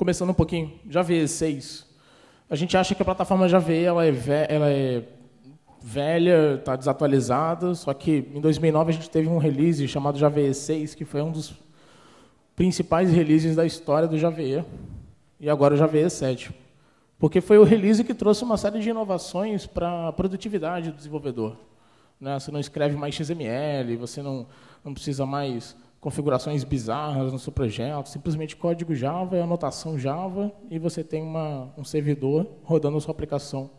começando um pouquinho, já vê 6. A gente acha que a plataforma já ela é, ve ela é velha, está desatualizada, só que em 2009 a gente teve um release chamado Java 6, que foi um dos principais releases da história do Java e agora o JVE 7. Porque foi o release que trouxe uma série de inovações para a produtividade do desenvolvedor. Né? Você não escreve mais XML, você não, não precisa mais configurações bizarras no seu projeto, simplesmente código Java e é anotação Java, e você tem uma, um servidor rodando a sua aplicação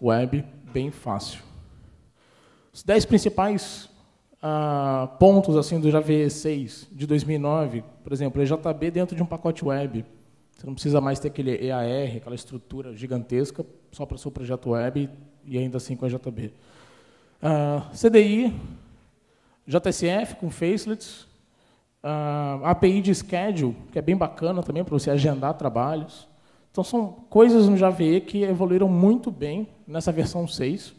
web bem fácil. Os dez principais ah, pontos assim do Java 6 de 2009, por exemplo, EJB é dentro de um pacote web. Você não precisa mais ter aquele EAR, aquela estrutura gigantesca, só para o seu projeto web e ainda assim com EJB. Ah, CDI, JSF com facelets, Uh, ah, API de schedule, que é bem bacana também para você agendar trabalhos. Então, são coisas no Java que evoluíram muito bem nessa versão 6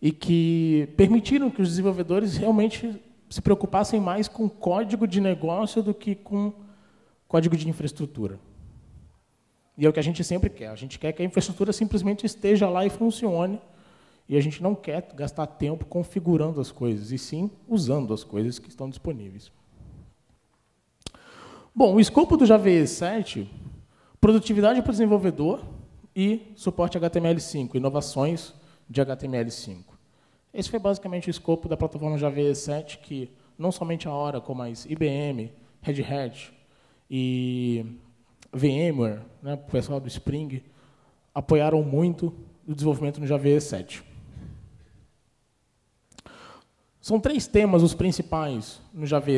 e que permitiram que os desenvolvedores realmente se preocupassem mais com código de negócio do que com código de infraestrutura. E é o que a gente sempre quer. A gente quer que a infraestrutura simplesmente esteja lá e funcione. E a gente não quer gastar tempo configurando as coisas, e sim usando as coisas que estão disponíveis. Bom, o escopo do Java 7, produtividade para o desenvolvedor e suporte HTML5, inovações de HTML5. Esse foi basicamente o escopo da plataforma Java 7, que não somente a Oracle, mas IBM, Red Hat e VMware, né, o pessoal do Spring, apoiaram muito o desenvolvimento no Java 7. São três temas os principais no Java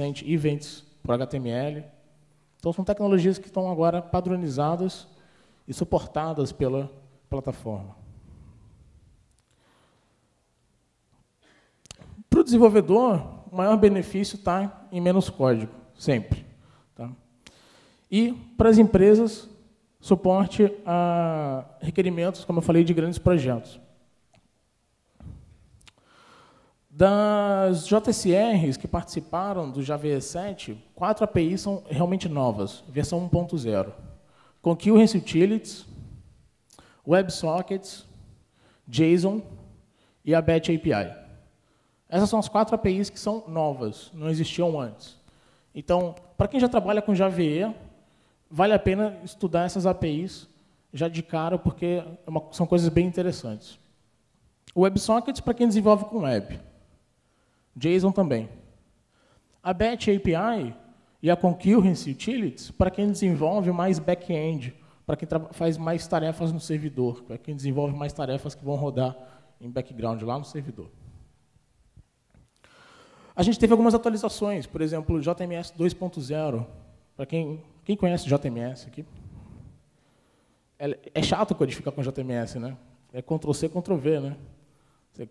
eventos events HTML. Então, são tecnologias que estão agora padronizadas e suportadas pela plataforma. Para o desenvolvedor, o maior benefício está em menos código, sempre. Tá? E para as empresas, suporte a requerimentos, como eu falei, de grandes projetos. Das JSRs que participaram do Java 7, quatro APIs são realmente novas, versão 1.0. Com Coherence Utilities, WebSockets, JSON e a Batch API. Essas são as quatro APIs que são novas, não existiam antes. Então, para quem já trabalha com JVE, vale a pena estudar essas APIs já de cara, porque é uma, são coisas bem interessantes. O WebSockets, para quem desenvolve com web. JSON também. A Batch API e a Concurrency Utilities para quem desenvolve mais back-end, para quem faz mais tarefas no servidor, para quem desenvolve mais tarefas que vão rodar em background lá no servidor. A gente teve algumas atualizações, por exemplo, JMS 2.0. Para quem, quem conhece JMS aqui? É, é chato codificar com JMS, né? É Ctrl-C, Ctrl-V, né?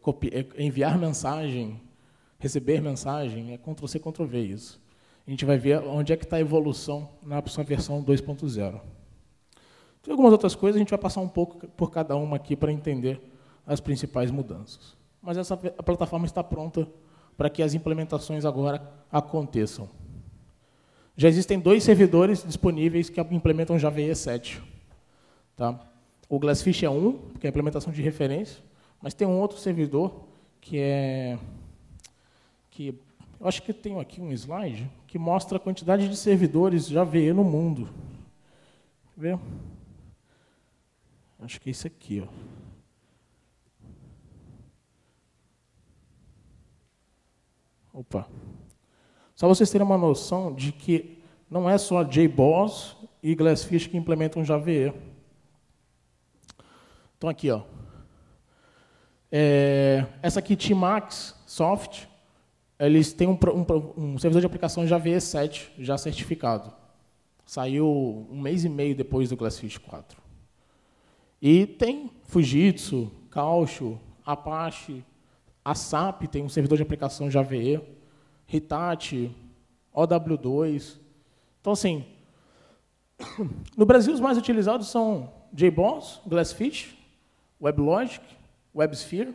Copiar, é enviar mensagem, receber mensagem, é Ctrl-C, Ctrl-V isso. A gente vai ver onde é que está a evolução na opção versão 2.0. Tem algumas outras coisas, a gente vai passar um pouco por cada uma aqui para entender as principais mudanças. Mas essa a plataforma está pronta para que as implementações agora aconteçam. Já existem dois servidores disponíveis que implementam JavaE 7. Tá? O Glassfish é um, que é a implementação de referência, mas tem um outro servidor que é que eu acho que tenho aqui um slide que mostra a quantidade de servidores já VE no mundo. ver? Acho que é isso aqui, ó. Opa. Só vocês terem uma noção de que não é só JBoss e Glassfish que implementam JVE. Então aqui, ó. É, essa aqui Tmax Soft, eles têm um, um, um servidor de aplicação já VE7, já certificado. Saiu um mês e meio depois do Glassfish 4. E tem Fujitsu, Caucho, Apache, a SAP tem um servidor de aplicação já Hitachi, OW2. Então, assim, no Brasil os mais utilizados são JBoss, GlassFish, WebLogic, WebSphere,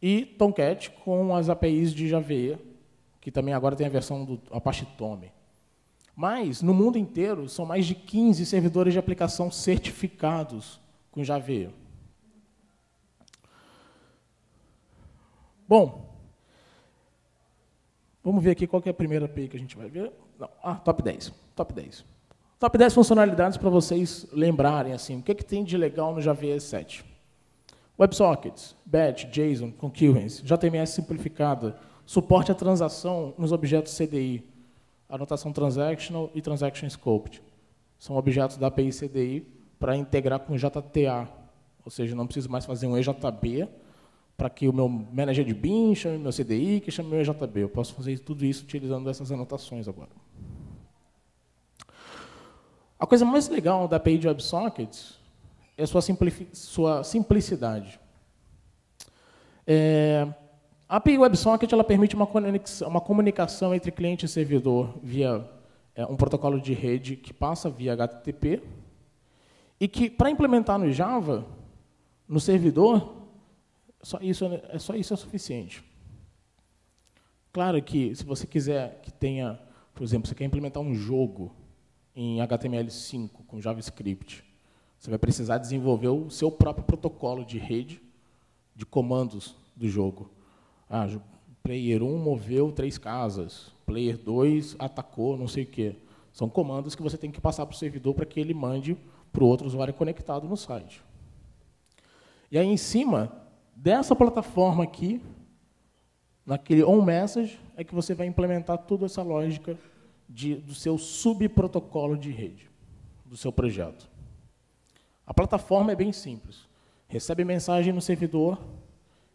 e Tomcat com as APIs de Javeia, que também agora tem a versão do Apache Tome. Mas, no mundo inteiro, são mais de 15 servidores de aplicação certificados com Javeia. Bom, vamos ver aqui qual é a primeira API que a gente vai ver. Não, ah, top 10. Top 10. Top 10 funcionalidades para vocês lembrarem assim, o que, é que tem de legal no Java 7. WebSockets, Batch, JSON, Concurrence, JMS simplificada, suporte à transação nos objetos CDI, anotação transactional e transaction scoped. São objetos da API CDI para integrar com o JTA, ou seja, não preciso mais fazer um EJB para que o meu manager de BIM chame meu CDI, que chame meu EJB. Eu posso fazer tudo isso utilizando essas anotações agora. A coisa mais legal da API de WebSockets é sua, sua simplicidade. É, a API WebSocket ela permite uma, conexão, uma comunicação entre cliente e servidor via é, um protocolo de rede que passa via HTTP e que, para implementar no Java, no servidor, só isso, é, é, só isso é suficiente. Claro que, se você quiser que tenha, por exemplo, você quer implementar um jogo em HTML5 com JavaScript, você vai precisar desenvolver o seu próprio protocolo de rede de comandos do jogo. Ah, player 1 moveu três casas, player 2 atacou não sei o quê. São comandos que você tem que passar para o servidor para que ele mande para o outro usuário conectado no site. E aí, em cima dessa plataforma aqui, naquele on-message, é que você vai implementar toda essa lógica de, do seu subprotocolo de rede, do seu projeto. A plataforma é bem simples. Recebe mensagem no servidor,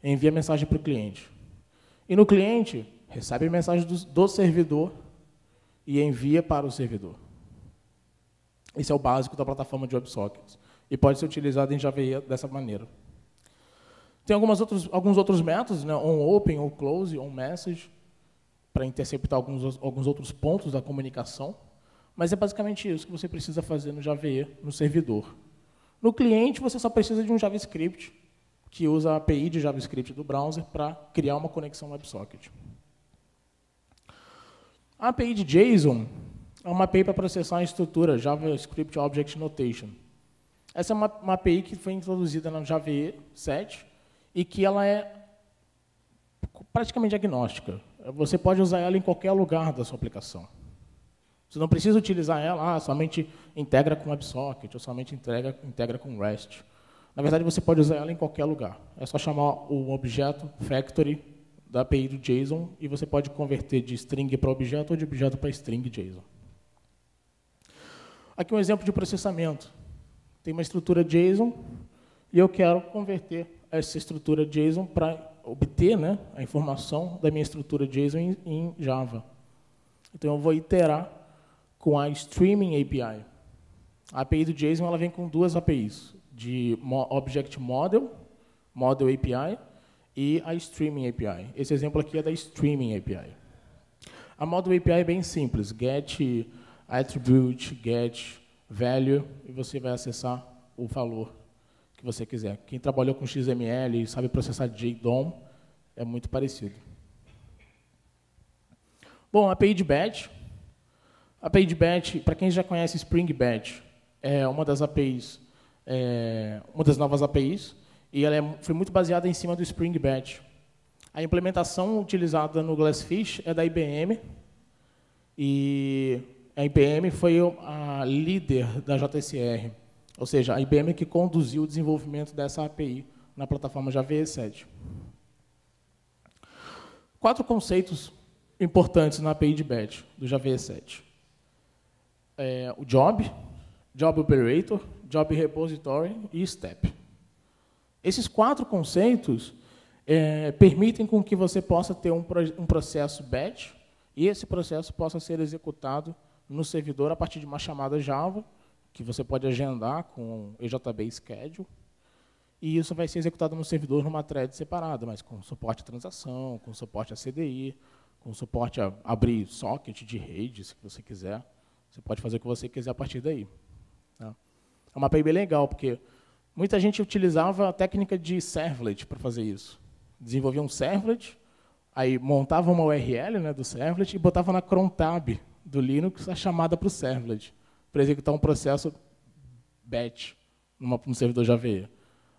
envia mensagem para o cliente. E no cliente, recebe mensagem do, do servidor e envia para o servidor. Esse é o básico da plataforma de WebSockets. E pode ser utilizado em JVE dessa maneira. Tem algumas outros, alguns outros métodos, né? on open, on close, on message, para interceptar alguns, alguns outros pontos da comunicação. Mas é basicamente isso que você precisa fazer no JVE, no servidor. No cliente, você só precisa de um JavaScript, que usa a API de JavaScript do browser para criar uma conexão WebSocket. A API de JSON é uma API para processar a estrutura JavaScript Object Notation. Essa é uma, uma API que foi introduzida na Java 7 e que ela é praticamente agnóstica. Você pode usar ela em qualquer lugar da sua aplicação. Você não precisa utilizar ela ah, somente integra com WebSocket, ou somente integra, integra com REST. Na verdade, você pode usar ela em qualquer lugar. É só chamar o objeto factory da API do JSON e você pode converter de string para objeto ou de objeto para string JSON. Aqui um exemplo de processamento. Tem uma estrutura JSON e eu quero converter essa estrutura JSON para obter né, a informação da minha estrutura JSON em, em Java. Então, eu vou iterar com a Streaming API a API do JSON ela vem com duas APIs, de Object Model, Model API, e a Streaming API. Esse exemplo aqui é da Streaming API. A Model API é bem simples, get attribute, get value, e você vai acessar o valor que você quiser. Quem trabalhou com XML e sabe processar JDOM, é muito parecido. Bom, a API de batch. A API de batch, para quem já conhece Spring Batch, é uma das APIs, é, uma das novas APIs, e ela é, foi muito baseada em cima do Spring Batch. A implementação utilizada no Glassfish é da IBM, e a IBM foi a líder da JSR, ou seja, a IBM que conduziu o desenvolvimento dessa API na plataforma Java 7. Quatro conceitos importantes na API de Batch do Java 7. É, o job, Job Operator, Job Repository e Step. Esses quatro conceitos é, permitem com que você possa ter um, um processo batch e esse processo possa ser executado no servidor a partir de uma chamada Java, que você pode agendar com EJB Schedule, e isso vai ser executado no servidor numa thread separada, mas com suporte a transação, com suporte a CDI, com suporte a abrir socket de rede, se você quiser. Você pode fazer o que você quiser a partir daí. É uma API bem legal, porque muita gente utilizava a técnica de servlet para fazer isso. Desenvolvia um servlet, aí montava uma URL né, do servlet e botava na cron tab do Linux a chamada para o servlet, para executar um processo batch numa, num servidor JVE.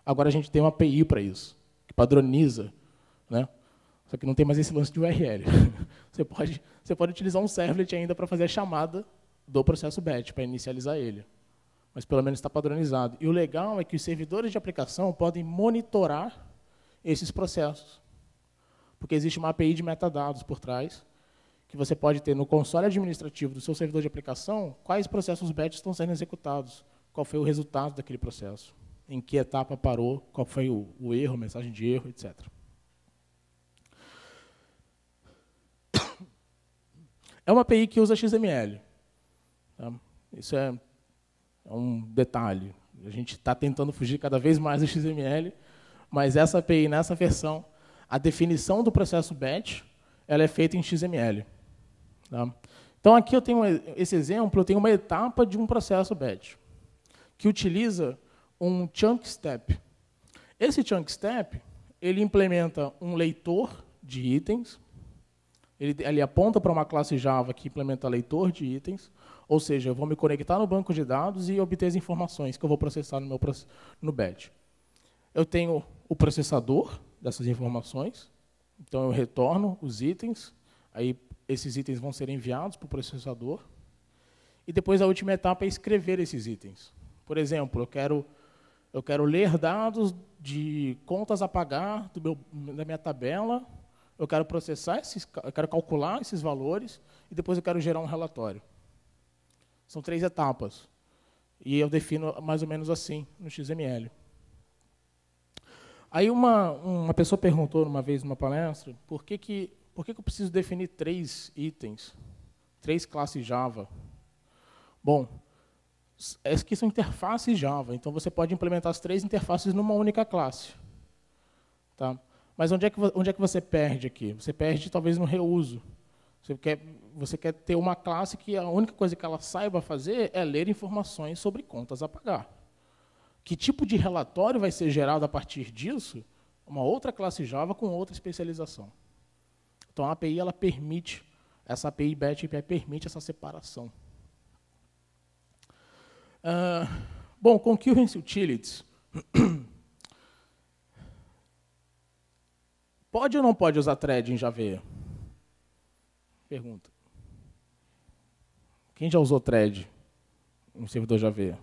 Agora a gente tem uma API para isso, que padroniza. Né? Só que não tem mais esse lance de URL. você, pode, você pode utilizar um servlet ainda para fazer a chamada do processo batch, para inicializar ele mas pelo menos está padronizado. E o legal é que os servidores de aplicação podem monitorar esses processos, porque existe uma API de metadados por trás, que você pode ter no console administrativo do seu servidor de aplicação quais processos batch estão sendo executados, qual foi o resultado daquele processo, em que etapa parou, qual foi o, o erro, mensagem de erro, etc. É uma API que usa XML. Tá? Isso é é um detalhe. A gente está tentando fugir cada vez mais do XML, mas essa API, nessa versão, a definição do processo batch ela é feita em XML. Tá? Então, aqui eu tenho esse exemplo, eu tenho uma etapa de um processo batch, que utiliza um chunk step. Esse chunk step, ele implementa um leitor de itens, ele, ele aponta para uma classe Java que implementa leitor de itens, ou seja, eu vou me conectar no banco de dados e obter as informações que eu vou processar no meu no badge. Eu tenho o processador dessas informações, então eu retorno os itens, aí esses itens vão ser enviados para o processador. E depois a última etapa é escrever esses itens. Por exemplo, eu quero eu quero ler dados de contas a pagar meu, da minha tabela, eu quero processar esses, eu quero calcular esses valores e depois eu quero gerar um relatório. São três etapas. E eu defino mais ou menos assim no XML. Aí uma, uma pessoa perguntou uma vez numa palestra por que, que, por que, que eu preciso definir três itens, três classes Java. Bom, essas é aqui são interfaces Java, então você pode implementar as três interfaces numa única classe. Tá? Mas onde é, que, onde é que você perde aqui? Você perde talvez no reuso. Você quer, você quer ter uma classe que a única coisa que ela saiba fazer é ler informações sobre contas a pagar. Que tipo de relatório vai ser gerado a partir disso? Uma outra classe Java com outra especialização. Então a API ela permite, essa API API permite essa separação. Uh, bom, concurrence utilities. pode ou não pode usar thread em Java? pergunta. Quem já usou thread? Um servidor Java?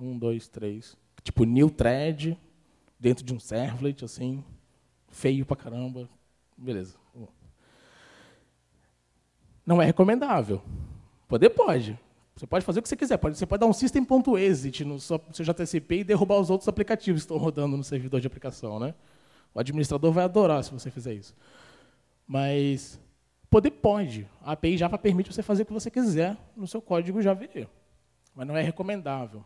Um, dois, três. Tipo, new thread, dentro de um servlet, assim, feio pra caramba. Beleza. Não é recomendável. Poder pode. Você pode fazer o que você quiser. você pode dar um system.exit no seu, no seu JTCP e derrubar os outros aplicativos que estão rodando no servidor de aplicação. Né? O administrador vai adorar se você fizer isso. Mas poder pode. A API Java permite você fazer o que você quiser no seu código JavaE, mas não é recomendável.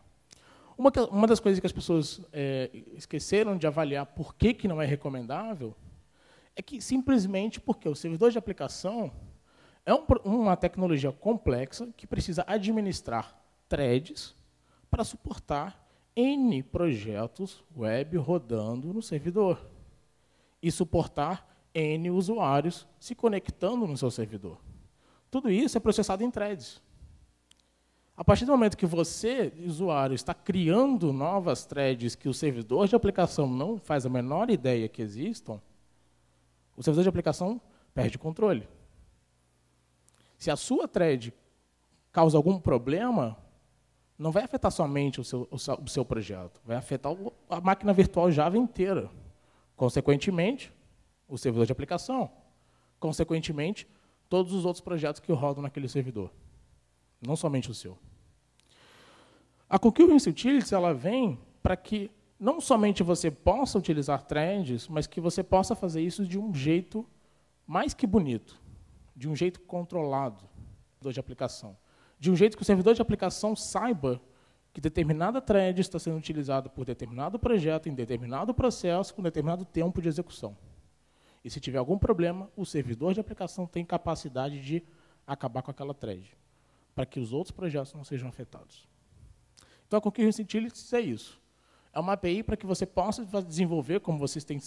Uma, uma das coisas que as pessoas é, esqueceram de avaliar por que, que não é recomendável é que simplesmente porque o servidor de aplicação é um, uma tecnologia complexa que precisa administrar threads para suportar N projetos web rodando no servidor e suportar N usuários se conectando no seu servidor. Tudo isso é processado em threads. A partir do momento que você, usuário, está criando novas threads que o servidor de aplicação não faz a menor ideia que existam, o servidor de aplicação perde controle. Se a sua thread causa algum problema, não vai afetar somente o seu, o seu, o seu projeto, vai afetar a máquina virtual Java inteira. Consequentemente, o servidor de aplicação. Consequentemente, todos os outros projetos que rodam naquele servidor, não somente o seu. A Concurrency Utilities ela vem para que não somente você possa utilizar trends, mas que você possa fazer isso de um jeito mais que bonito, de um jeito controlado do de aplicação. De um jeito que o servidor de aplicação saiba que determinada thread está sendo utilizada por determinado projeto, em determinado processo, com determinado tempo de execução. E se tiver algum problema, o servidor de aplicação tem capacidade de acabar com aquela thread, para que os outros projetos não sejam afetados. Então, a Conquer Utilities é isso. É uma API para que você possa desenvolver, como vocês têm,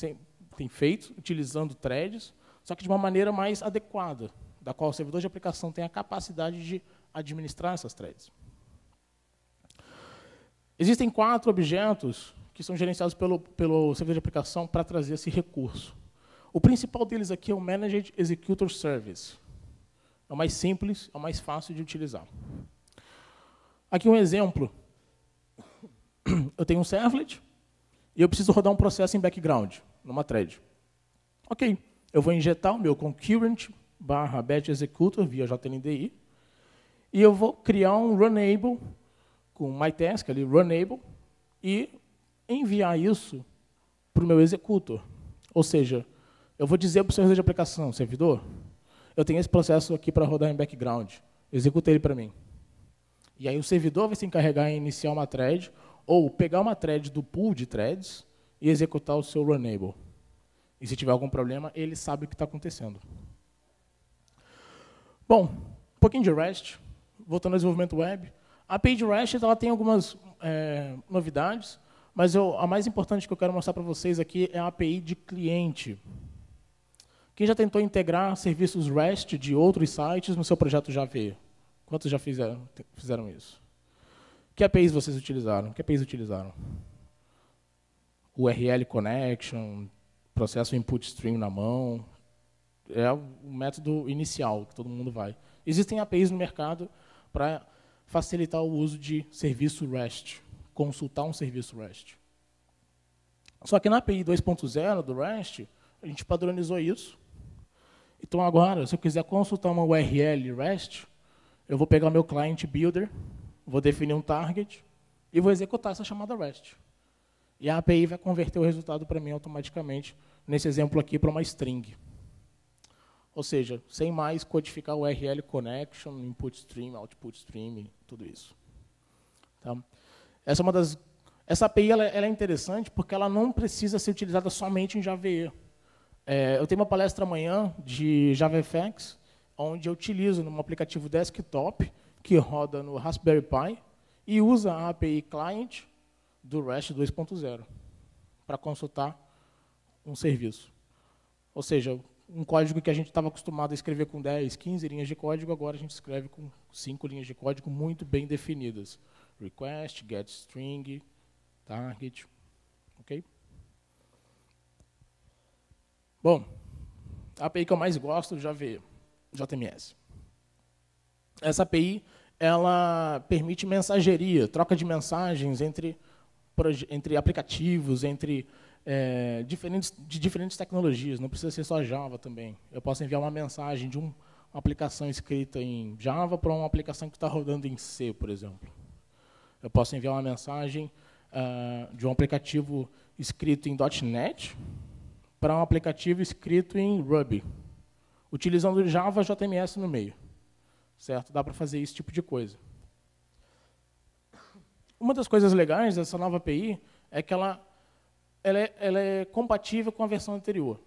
têm feito, utilizando threads, só que de uma maneira mais adequada, da qual o servidor de aplicação tem a capacidade de administrar essas threads. Existem quatro objetos que são gerenciados pelo, pelo servidor de aplicação para trazer esse recurso. O principal deles aqui é o Managed Executor Service. É o mais simples, é o mais fácil de utilizar. Aqui um exemplo. Eu tenho um servlet e eu preciso rodar um processo em background, numa thread. Ok, eu vou injetar o meu concurrent barra batch executor via JNDI e eu vou criar um runable com mytask ali, runable, e enviar isso para o meu executor. Ou seja, eu vou dizer para o servidor de aplicação, servidor, eu tenho esse processo aqui para rodar em background, executa ele para mim. E aí o servidor vai se encarregar em iniciar uma thread, ou pegar uma thread do pool de threads e executar o seu runable. E se tiver algum problema, ele sabe o que está acontecendo. Bom, um pouquinho de REST, voltando ao desenvolvimento web. A API de REST ela tem algumas é, novidades, mas eu, a mais importante que eu quero mostrar para vocês aqui é a API de cliente. Quem já tentou integrar serviços REST de outros sites no seu projeto já vê? Quantos já fizeram, fizeram isso? Que APIs vocês utilizaram? Que APIs utilizaram? URL connection, processo input stream na mão. É o método inicial que todo mundo vai. Existem APIs no mercado para facilitar o uso de serviço REST, consultar um serviço REST. Só que na API 2.0 do REST, a gente padronizou isso então agora, se eu quiser consultar uma URL REST, eu vou pegar meu client builder, vou definir um target e vou executar essa chamada REST. E a API vai converter o resultado para mim automaticamente, nesse exemplo aqui, para uma string. Ou seja, sem mais codificar URL connection, input stream, output stream, tudo isso. Tá? Essa é uma das essa API ela, é, ela, é interessante porque ela não precisa ser utilizada somente em JVE. É, eu tenho uma palestra amanhã de JavaFX, onde eu utilizo num aplicativo desktop que roda no Raspberry Pi e usa a API Client do REST 2.0 para consultar um serviço. Ou seja, um código que a gente estava acostumado a escrever com 10, 15 linhas de código, agora a gente escreve com cinco linhas de código muito bem definidas. Request, getString, target, ok? Bom, a API que eu mais gosto já veio, JMS. Essa API ela permite mensageria, troca de mensagens entre, entre aplicativos, entre é, diferentes, de diferentes tecnologias. Não precisa ser só Java também. Eu posso enviar uma mensagem de um, uma aplicação escrita em Java para uma aplicação que está rodando em C, por exemplo. Eu posso enviar uma mensagem uh, de um aplicativo escrito em .NET para um aplicativo escrito em Ruby, utilizando Java JMS no meio. Certo? Dá para fazer esse tipo de coisa. Uma das coisas legais dessa nova API é que ela, ela, é, ela é compatível com a versão anterior.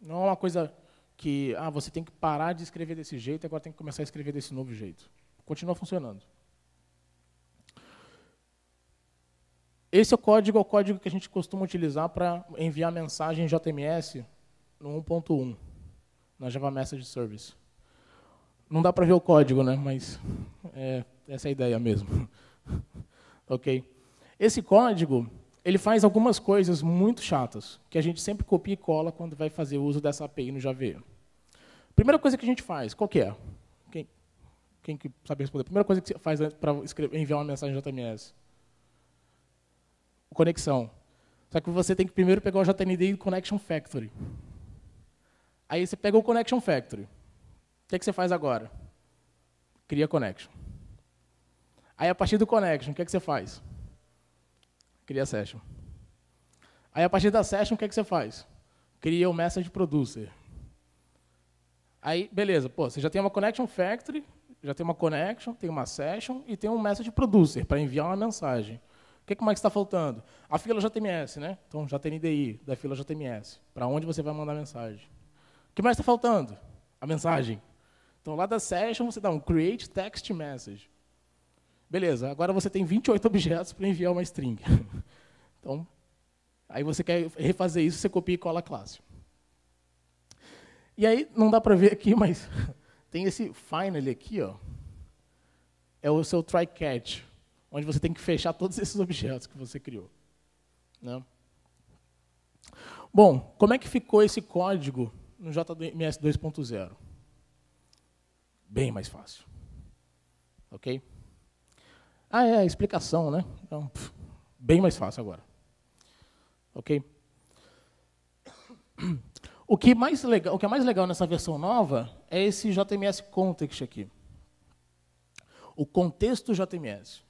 Não é uma coisa que ah, você tem que parar de escrever desse jeito, agora tem que começar a escrever desse novo jeito. Continua funcionando. Esse é o código, é o código que a gente costuma utilizar para enviar mensagem JMS no 1.1, na Java Message Service. Não dá para ver o código, né? mas é, essa é a ideia mesmo. ok? Esse código ele faz algumas coisas muito chatas, que a gente sempre copia e cola quando vai fazer uso dessa API no Java. Primeira coisa que a gente faz, qual que é? Quem, quem sabe responder? Primeira coisa que você faz para enviar uma mensagem JMS? Conexão. Só que você tem que primeiro pegar o JND do Connection Factory. Aí você pega o Connection Factory. O que, é que você faz agora? Cria Connection. Aí, a partir do Connection, o que, é que você faz? Cria Session. Aí, a partir da Session, o que, é que você faz? Cria o Message Producer. Aí, beleza, pô, você já tem uma Connection Factory, já tem uma Connection, tem uma Session e tem um Message Producer para enviar uma mensagem. O que, mais está faltando? A fila JMS, né? Então, IDI da fila JMS. Para onde você vai mandar a mensagem? O que mais está faltando? A mensagem. Então, lá da session, você dá um create text message. Beleza, agora você tem 28 objetos para enviar uma string. então, aí você quer refazer isso, você copia e cola a classe. E aí, não dá para ver aqui, mas tem esse finally aqui, ó. É o seu try catch onde você tem que fechar todos esses objetos que você criou. Né? Bom, como é que ficou esse código no JMS 2.0? Bem mais fácil. Ok? Ah, é, a explicação, né? Então, pff, bem mais fácil agora. Ok? O que, mais legal, o que é mais legal nessa versão nova é esse JMS Context aqui. O contexto JMS.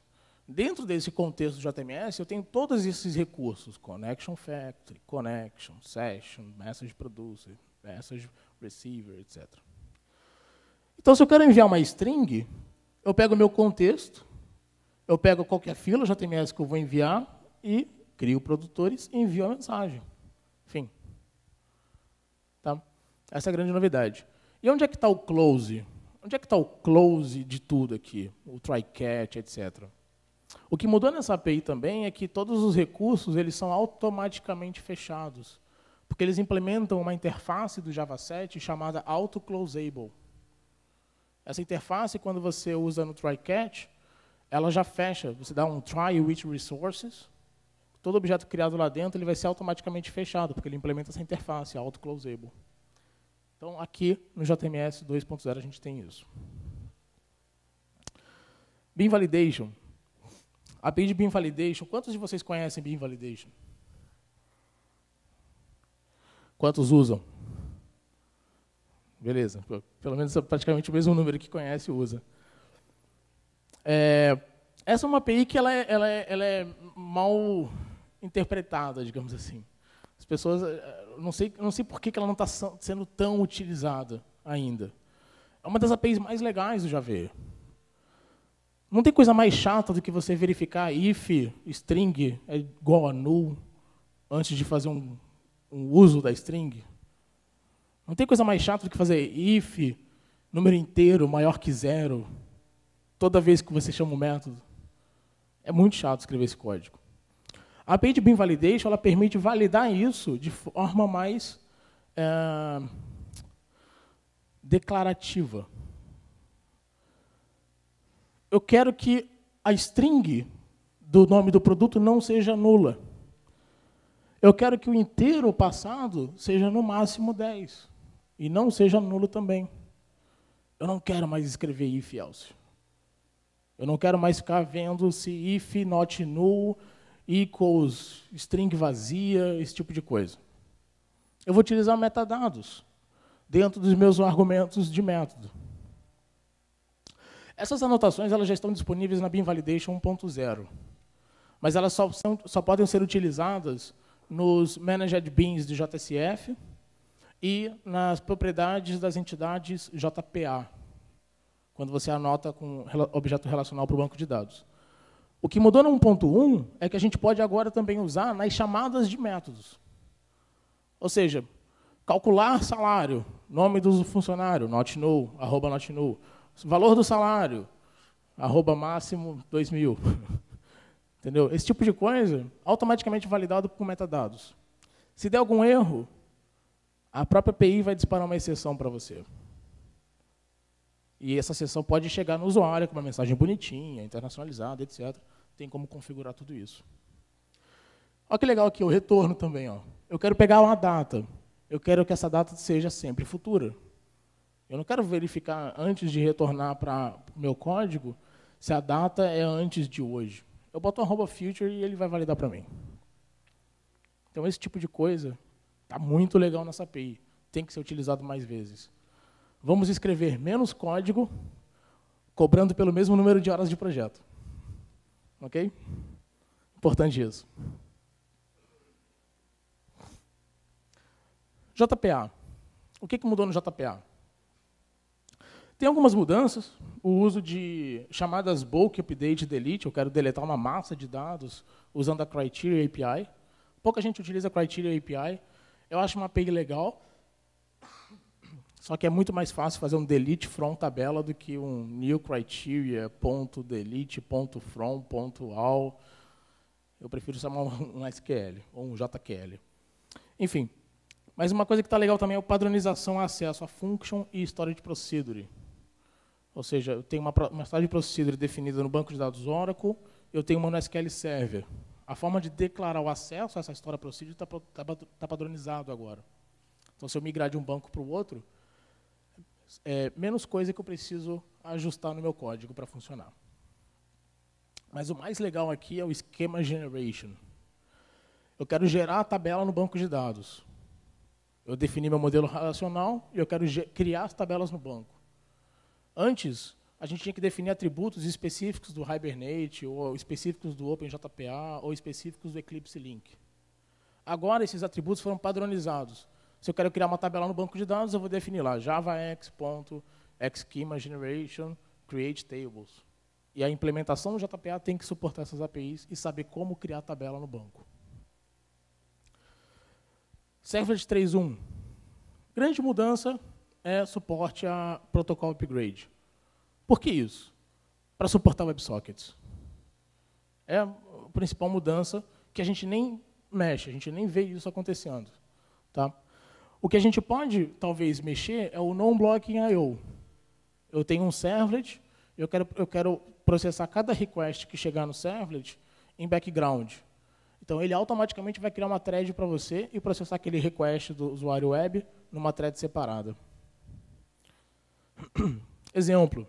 Dentro desse contexto do JMS, eu tenho todos esses recursos, Connection Factory, Connection, Session, Message Producer, Message Receiver, etc. Então, se eu quero enviar uma string, eu pego o meu contexto, eu pego qualquer fila JMS que eu vou enviar e crio produtores e envio a mensagem. Fim. Tá? Essa é a grande novidade. E onde é que está o close? Onde é que está o close de tudo aqui? O try catch, etc. O que mudou nessa API também é que todos os recursos eles são automaticamente fechados, porque eles implementam uma interface do Java 7 chamada AutoCloseable. Essa interface, quando você usa no try-catch, ela já fecha. Você dá um try with resources, todo objeto criado lá dentro ele vai ser automaticamente fechado, porque ele implementa essa interface, AutoCloseable. Então, aqui no JMS 2.0 a gente tem isso. Bean Validation. API de BIM Validation, quantos de vocês conhecem BIM Validation? Quantos usam? Beleza, pelo menos é praticamente o mesmo número que conhece usa. É, essa é uma API que ela é, ela, é, ela é mal interpretada, digamos assim. As pessoas, eh, eh, não sei, não sei por que ela não está sendo tão utilizada ainda. É uma das APIs mais legais do Java. Não tem coisa mais chata do que você verificar if, string é igual a null antes de fazer um, um uso da string. Não tem coisa mais chata do que fazer if, número inteiro maior que zero, toda vez que você chama o um método. É muito chato escrever esse código. A API de Validation ela permite validar isso de forma mais é, declarativa eu quero que a string do nome do produto não seja nula. Eu quero que o inteiro passado seja no máximo 10 e não seja nulo também. Eu não quero mais escrever if else. Eu não quero mais ficar vendo se if not null equals string vazia, esse tipo de coisa. Eu vou utilizar metadados dentro dos meus argumentos de método. Essas anotações elas já estão disponíveis na BIM Validation 1.0, mas elas só, são, só podem ser utilizadas nos Managed BINs de JSF e nas propriedades das entidades JPA, quando você anota com objeto relacional para o banco de dados. O que mudou na 1.1 é que a gente pode agora também usar nas chamadas de métodos. Ou seja, calcular salário, nome do funcionário, not no, arroba not no, Valor do salário, arroba máximo 2 mil. Entendeu? Esse tipo de coisa, automaticamente validado por metadados. Se der algum erro, a própria API vai disparar uma exceção para você. E essa exceção pode chegar no usuário com uma mensagem bonitinha, internacionalizada, etc. Tem como configurar tudo isso. Olha que legal aqui, o retorno também. Ó. Eu quero pegar uma data. Eu quero que essa data seja sempre futura. Eu não quero verificar antes de retornar para o meu código se a data é antes de hoje. Eu boto arroba future e ele vai validar para mim. Então, esse tipo de coisa está muito legal nessa API. Tem que ser utilizado mais vezes. Vamos escrever menos código, cobrando pelo mesmo número de horas de projeto. Ok? Importante isso. JPA. O que, que mudou no JPA? Tem algumas mudanças, o uso de chamadas bulk, update, delete, eu quero deletar uma massa de dados usando a Criteria API. Pouca gente utiliza a Criteria API. Eu acho uma API legal, só que é muito mais fácil fazer um delete from tabela do que um new criteria.delete.from.all. ponto delete ponto from ponto all. Eu prefiro chamar um SQL ou um JQL. Enfim, mas uma coisa que está legal também é a padronização a acesso a function e storage procedure. Ou seja, eu tenho uma, uma de procedure definida no banco de dados Oracle, eu tenho uma no SQL Server. A forma de declarar o acesso a essa história procedure está tá, tá, tá padronizado agora. Então, se eu migrar de um banco para o outro, é menos coisa que eu preciso ajustar no meu código para funcionar. Mas o mais legal aqui é o esquema generation. Eu quero gerar a tabela no banco de dados. Eu defini meu modelo relacional e eu quero criar as tabelas no banco. Antes, a gente tinha que definir atributos específicos do Hibernate, ou específicos do OpenJPA, ou específicos do Eclipse Link. Agora, esses atributos foram padronizados. Se eu quero criar uma tabela no banco de dados, eu vou definir lá generation create tables. E a implementação do JPA tem que suportar essas APIs e saber como criar a tabela no banco. Servlet 3.1. Grande mudança é suporte a protocolo upgrade. Por que isso? Para suportar WebSockets. É a principal mudança que a gente nem mexe, a gente nem vê isso acontecendo. Tá? O que a gente pode, talvez, mexer é o non-blocking I.O. Eu tenho um servlet, eu quero, eu quero processar cada request que chegar no servlet em background. Então, ele automaticamente vai criar uma thread para você e processar aquele request do usuário web numa thread separada. Exemplo.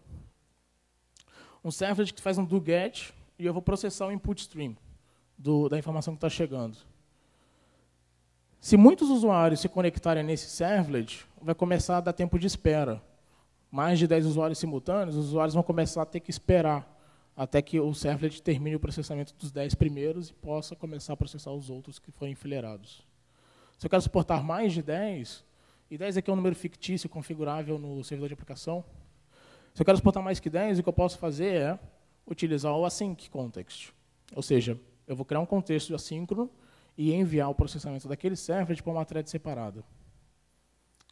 Um servlet que faz um do get e eu vou processar o input stream do, da informação que está chegando. Se muitos usuários se conectarem nesse servlet, vai começar a dar tempo de espera. Mais de 10 usuários simultâneos, os usuários vão começar a ter que esperar até que o servlet termine o processamento dos 10 primeiros e possa começar a processar os outros que foram enfileirados. Se eu quero suportar mais de 10, e 10 aqui é um número fictício, configurável no servidor de aplicação. Se eu quero exportar mais que 10, o que eu posso fazer é utilizar o async context. Ou seja, eu vou criar um contexto assíncrono e enviar o processamento daquele servlet para uma thread separada.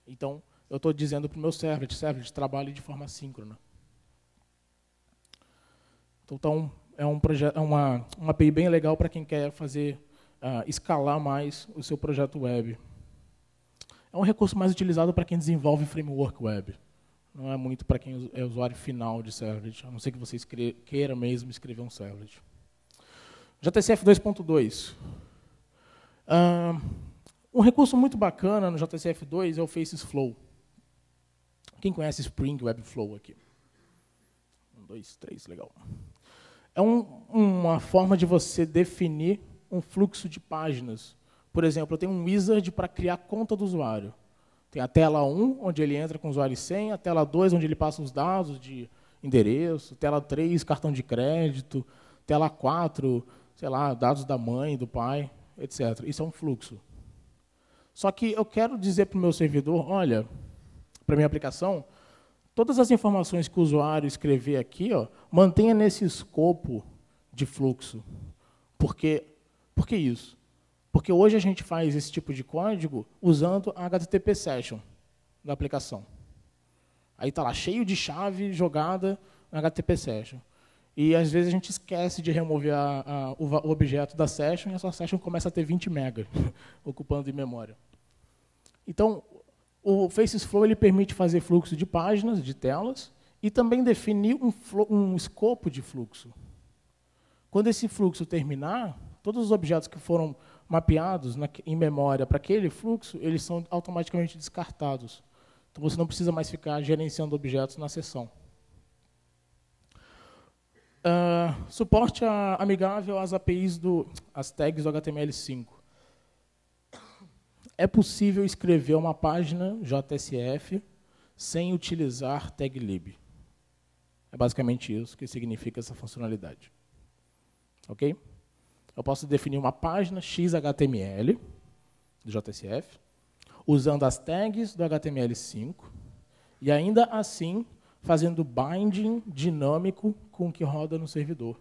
Então, eu estou dizendo para o meu servlet, servlet, trabalhe de forma assíncrona Então, tá um, é, um é uma, uma API bem legal para quem quer fazer, uh, escalar mais o seu projeto web é um recurso mais utilizado para quem desenvolve framework web. Não é muito para quem é usuário final de servlet, a não ser que você queira mesmo escrever um servlet. JTCF 2.2. Um recurso muito bacana no JTCF 2 é o Faces Flow. Quem conhece Spring Webflow aqui? Um, dois, três, legal. É um, uma forma de você definir um fluxo de páginas por exemplo, eu tenho um wizard para criar conta do usuário. Tem a tela 1, onde ele entra com o usuário e senha, a tela 2, onde ele passa os dados de endereço, tela 3, cartão de crédito, tela 4, sei lá, dados da mãe, do pai, etc. Isso é um fluxo. Só que eu quero dizer para o meu servidor, olha, para minha aplicação, todas as informações que o usuário escrever aqui, ó, mantenha nesse escopo de fluxo. Porque, por que isso? Porque hoje a gente faz esse tipo de código usando a HTTP session da aplicação. Aí está lá, cheio de chave jogada na HTTP session. E às vezes a gente esquece de remover a, a, o, o, objeto da session e a sua session começa a ter 20 MB ocupando de memória. Então, o Faces Flow ele permite fazer fluxo de páginas, de telas, e também definir um, um escopo de fluxo. Quando esse fluxo terminar, todos os objetos que foram mapeados na, em memória para aquele fluxo, eles são automaticamente descartados. Então você não precisa mais ficar gerenciando objetos na sessão. Uh, suporte a, amigável às APIs do às tags do HTML5. É possível escrever uma página JSF sem utilizar TagLib. É basicamente isso que significa essa funcionalidade. OK? Eu posso definir uma página XHTML do JSF, usando as tags do HTML5, e ainda assim fazendo binding dinâmico com o que roda no servidor.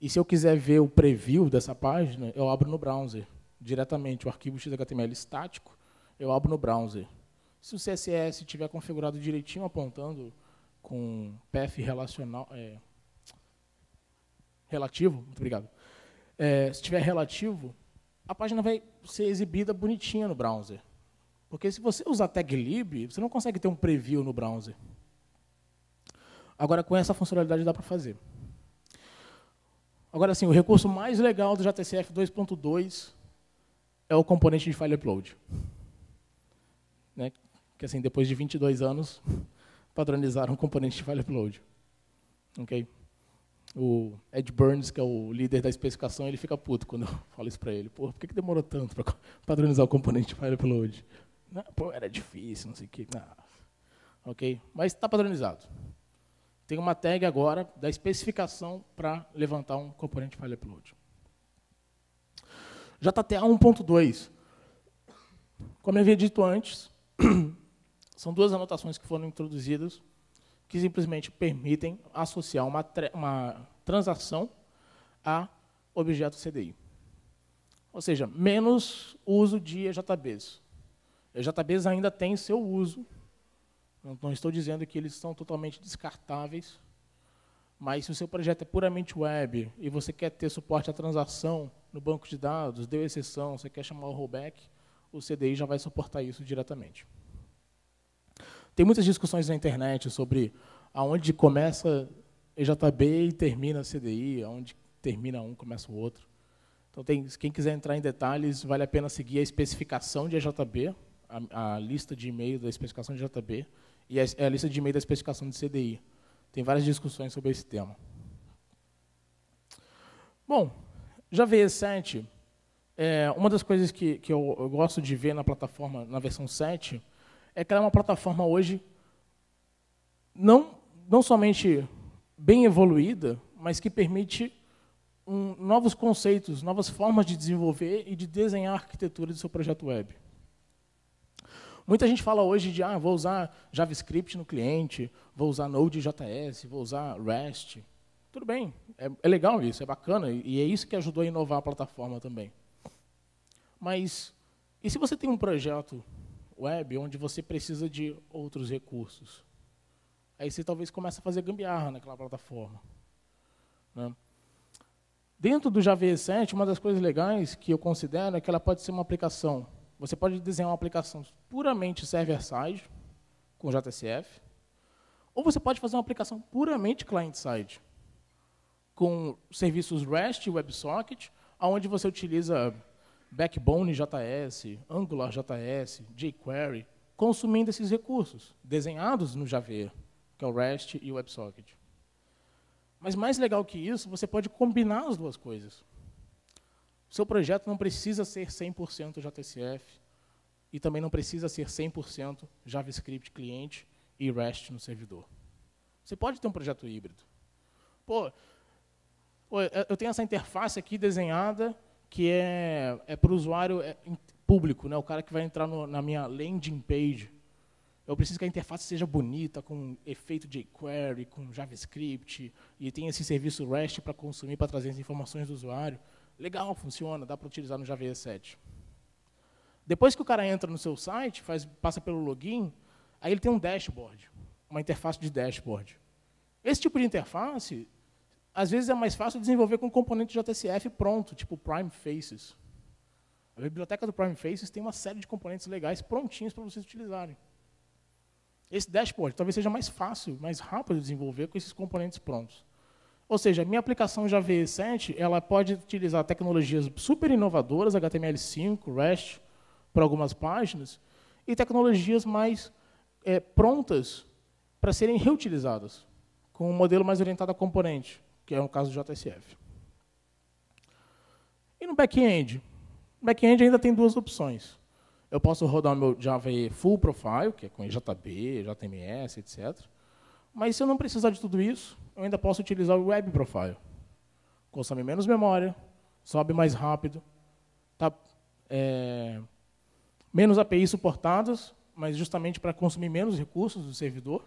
E se eu quiser ver o preview dessa página, eu abro no browser diretamente o arquivo XHTML estático, eu abro no browser. Se o CSS estiver configurado direitinho, apontando com path relacional, é, relativo, muito obrigado. É, se tiver relativo, a página vai ser exibida bonitinha no browser. Porque se você usar tag lib, você não consegue ter um preview no browser. Agora, com essa funcionalidade dá para fazer. Agora, sim, o recurso mais legal do JTCF 2.2 é o componente de file upload. Né? Que, assim, depois de 22 anos, padronizaram o componente de file upload. ok? o Ed Burns, que é o líder da especificação, ele fica puto quando eu falo isso para ele. Pô, por que, que demorou tanto para padronizar o componente para upload? pô, era difícil, não sei o quê. Ok? Mas está padronizado. Tem uma tag agora da especificação para levantar um componente file upload. JTA 1.2. Como eu havia dito antes, são duas anotações que foram introduzidas que simplesmente permitem associar uma, uma transação a objeto CDI. Ou seja, menos uso de EJBs. EJBs ainda tem seu uso. Não estou dizendo que eles são totalmente descartáveis, mas se o seu projeto é puramente web e você quer ter suporte à transação no banco de dados, deu exceção, você quer chamar o rollback, o CDI já vai suportar isso diretamente. Tem muitas discussões na internet sobre aonde começa EJB e termina a CDI, aonde termina um, começa o outro. Então, tem, quem quiser entrar em detalhes, vale a pena seguir a especificação de EJB, a, a lista de e-mail da especificação de EJB, e a, é a lista de e-mail da especificação de CDI. Tem várias discussões sobre esse tema. Bom, já veio 7 é, uma das coisas que, que eu, eu, gosto de ver na plataforma, na versão 7, é que ela é uma plataforma hoje não, não somente bem evoluída, mas que permite um, novos conceitos, novas formas de desenvolver e de desenhar a arquitetura do seu projeto web. Muita gente fala hoje de, ah, vou usar JavaScript no cliente, vou usar Node.js, vou usar REST. Tudo bem, é, é legal isso, é bacana, e é isso que ajudou a inovar a plataforma também. Mas, e se você tem um projeto web onde você precisa de outros recursos. Aí você talvez comece a fazer gambiarra naquela plataforma. Né? Dentro do Java 7, uma das coisas legais que eu considero é que ela pode ser uma aplicação. Você pode desenhar uma aplicação puramente server-side, com JSF, ou você pode fazer uma aplicação puramente client-side, com serviços REST e WebSocket, onde você utiliza Backbone JS, Angular JS, jQuery, consumindo esses recursos, desenhados no Java, que é o REST e o WebSocket. Mas mais legal que isso, você pode combinar as duas coisas. seu projeto não precisa ser 100% JSF e também não precisa ser 100% JavaScript cliente e REST no servidor. Você pode ter um projeto híbrido. Pô, eu tenho essa interface aqui desenhada que é, é para o usuário é, público, né? o cara que vai entrar no, na minha landing page. Eu preciso que a interface seja bonita, com efeito jQuery, com JavaScript, e tenha esse serviço REST para consumir, para trazer as informações do usuário. Legal, funciona, dá para utilizar no JavaScript 7. Depois que o cara entra no seu site, faz, passa pelo login, aí ele tem um dashboard, uma interface de dashboard. Esse tipo de interface às vezes é mais fácil desenvolver com componente JSF pronto, tipo Prime Faces. A biblioteca do Prime Faces tem uma série de componentes legais prontinhos para vocês utilizarem. Esse dashboard talvez seja mais fácil, mais rápido de desenvolver com esses componentes prontos. Ou seja, minha aplicação já recente, ela pode utilizar tecnologias super inovadoras, HTML5, REST, para algumas páginas, e tecnologias mais é, prontas para serem reutilizadas, com um modelo mais orientado a componente que é o caso do JSF. E no back-end? back-end ainda tem duas opções. Eu posso rodar o meu Java full profile, que é com JB, JMS, etc. Mas se eu não precisar de tudo isso, eu ainda posso utilizar o web profile. Consome menos memória, sobe mais rápido, tá, é, menos APIs suportadas, mas justamente para consumir menos recursos do servidor.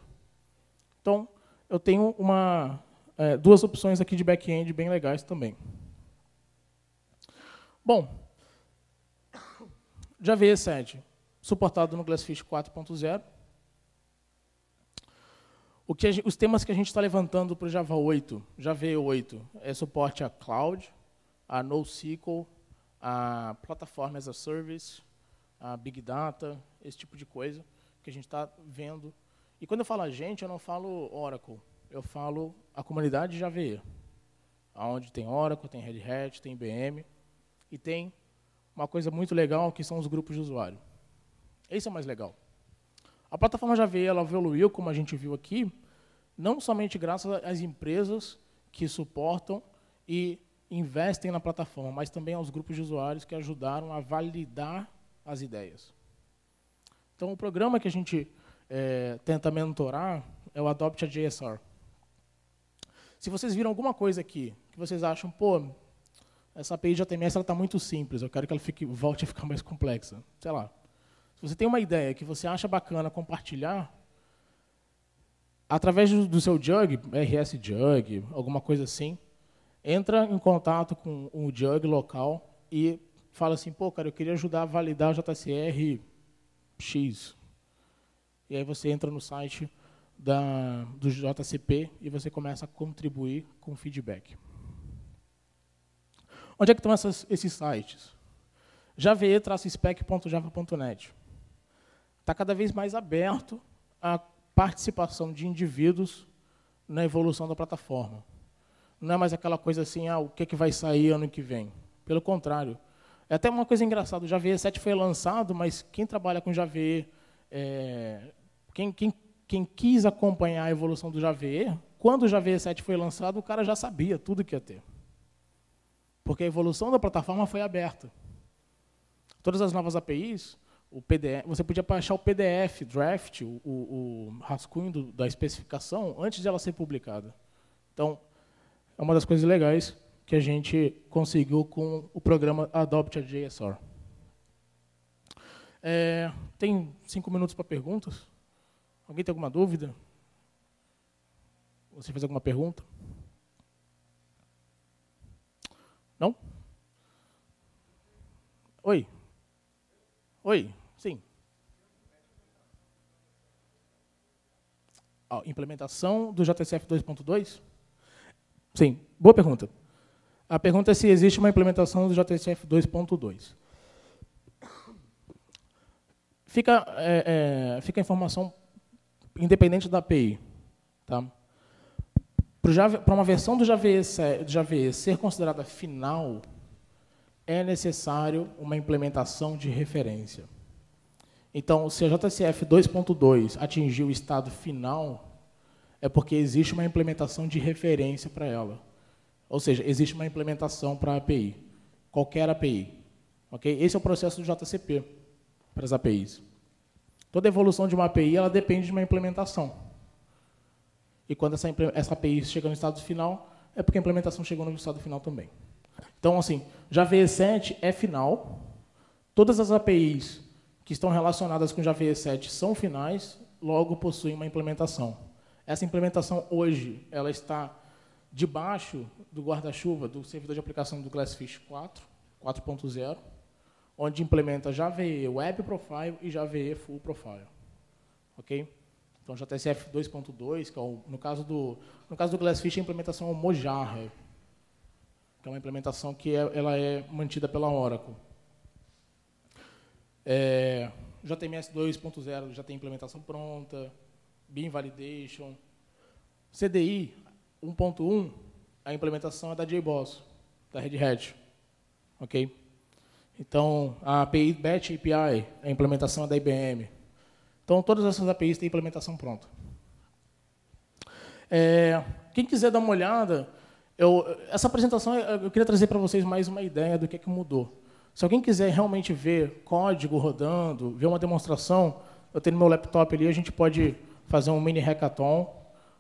Então, eu tenho uma é, duas opções aqui de back-end bem legais também. Bom, Java 7 suportado no Glassfish 4.0. os temas que a gente está levantando para o Java 8, Java 8, é suporte a Cloud, a NoSQL, a Platform as a Service, a Big Data, esse tipo de coisa que a gente está vendo. E quando eu falo a gente, eu não falo Oracle eu falo a comunidade de veio, onde tem Oracle, tem Red Hat, tem IBM, e tem uma coisa muito legal que são os grupos de usuário. Esse é o mais legal. A plataforma Javeia ela evoluiu, como a gente viu aqui, não somente graças às empresas que suportam e investem na plataforma, mas também aos grupos de usuários que ajudaram a validar as ideias. Então, o programa que a gente é, tenta mentorar é o Adopt a JSR. Se vocês viram alguma coisa aqui que vocês acham, pô, essa API de HTML está muito simples, eu quero que ela fique, volte a ficar mais complexa. Sei lá. Se você tem uma ideia que você acha bacana compartilhar, através do, seu jug, RS jug, alguma coisa assim, entra em contato com o um jug local e fala assim, pô, cara, eu queria ajudar a validar o JCR X. E aí você entra no site da, do JCP e você começa a contribuir com feedback. Onde é que estão essas, esses sites? jve specjavanet Está cada vez mais aberto à participação de indivíduos na evolução da plataforma. Não é mais aquela coisa assim, ah, o que, é que vai sair ano que vem. Pelo contrário. É até uma coisa engraçada, o Java 7 foi lançado, mas quem trabalha com Java, é, quem, quem quem quis acompanhar a evolução do Javier, quando o Javier 7 foi lançado, o cara já sabia tudo que ia ter. Porque a evolução da plataforma foi aberta. Todas as novas APIs, o PDF, você podia baixar o PDF, draft, o, o, o rascunho do, da especificação, antes de ela ser publicada. Então, é uma das coisas legais que a gente conseguiu com o programa Adopt a JSR. É, tem cinco minutos para perguntas? Alguém tem alguma dúvida? Você fez alguma pergunta? Não? Oi? Oi? Sim. implementação do JTF 2.2? Sim, boa pergunta. A pergunta é se existe uma implementação do JTF 2.2. Fica, é, é, fica a informação independente da API. Tá? Para uma versão do JVE, ser considerada final, é necessário uma implementação de referência. Então, se a JSF 2.2 atingiu o estado final, é porque existe uma implementação de referência para ela. Ou seja, existe uma implementação para a API, qualquer API. Okay? Esse é o processo do JCP para as APIs. Toda evolução de uma API ela depende de uma implementação. E quando essa, essa API chega no estado final, é porque a implementação chegou no estado final também. Então, assim, JavaE 7 é final. Todas as APIs que estão relacionadas com JavaE 7 são finais, logo possuem uma implementação. Essa implementação hoje ela está debaixo do guarda-chuva do servidor de aplicação do GlassFish 4, 4.0 onde implementa JVE Web Profile e JVE Full Profile. Ok? Então, JTSF 2.2, que é o, no caso do no caso do Glassfish, a implementação é o Mojarra, que é uma implementação que é, ela é mantida pela Oracle. É, JMS 2.0 já tem implementação pronta, BIM Validation. CDI 1.1, a implementação é da JBoss, da Red Hat. Ok? Então, a API Batch API, a implementação é da IBM. Então, todas essas APIs têm implementação pronta. É, quem quiser dar uma olhada, eu, essa apresentação eu queria trazer para vocês mais uma ideia do que, é que mudou. Se alguém quiser realmente ver código rodando, ver uma demonstração, eu tenho meu laptop ali, a gente pode fazer um mini hackathon,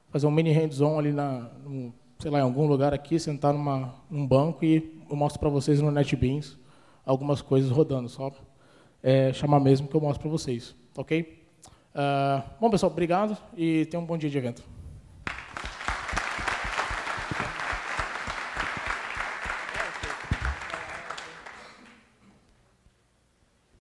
fazer um mini hands-on ali na, no, sei lá, em algum lugar aqui, sentar numa, num banco e eu mostro para vocês no NetBeans algumas coisas rodando, só é, chamar mesmo que eu mostro para vocês, ok? Uh, bom, pessoal, obrigado e tenham um bom dia de evento.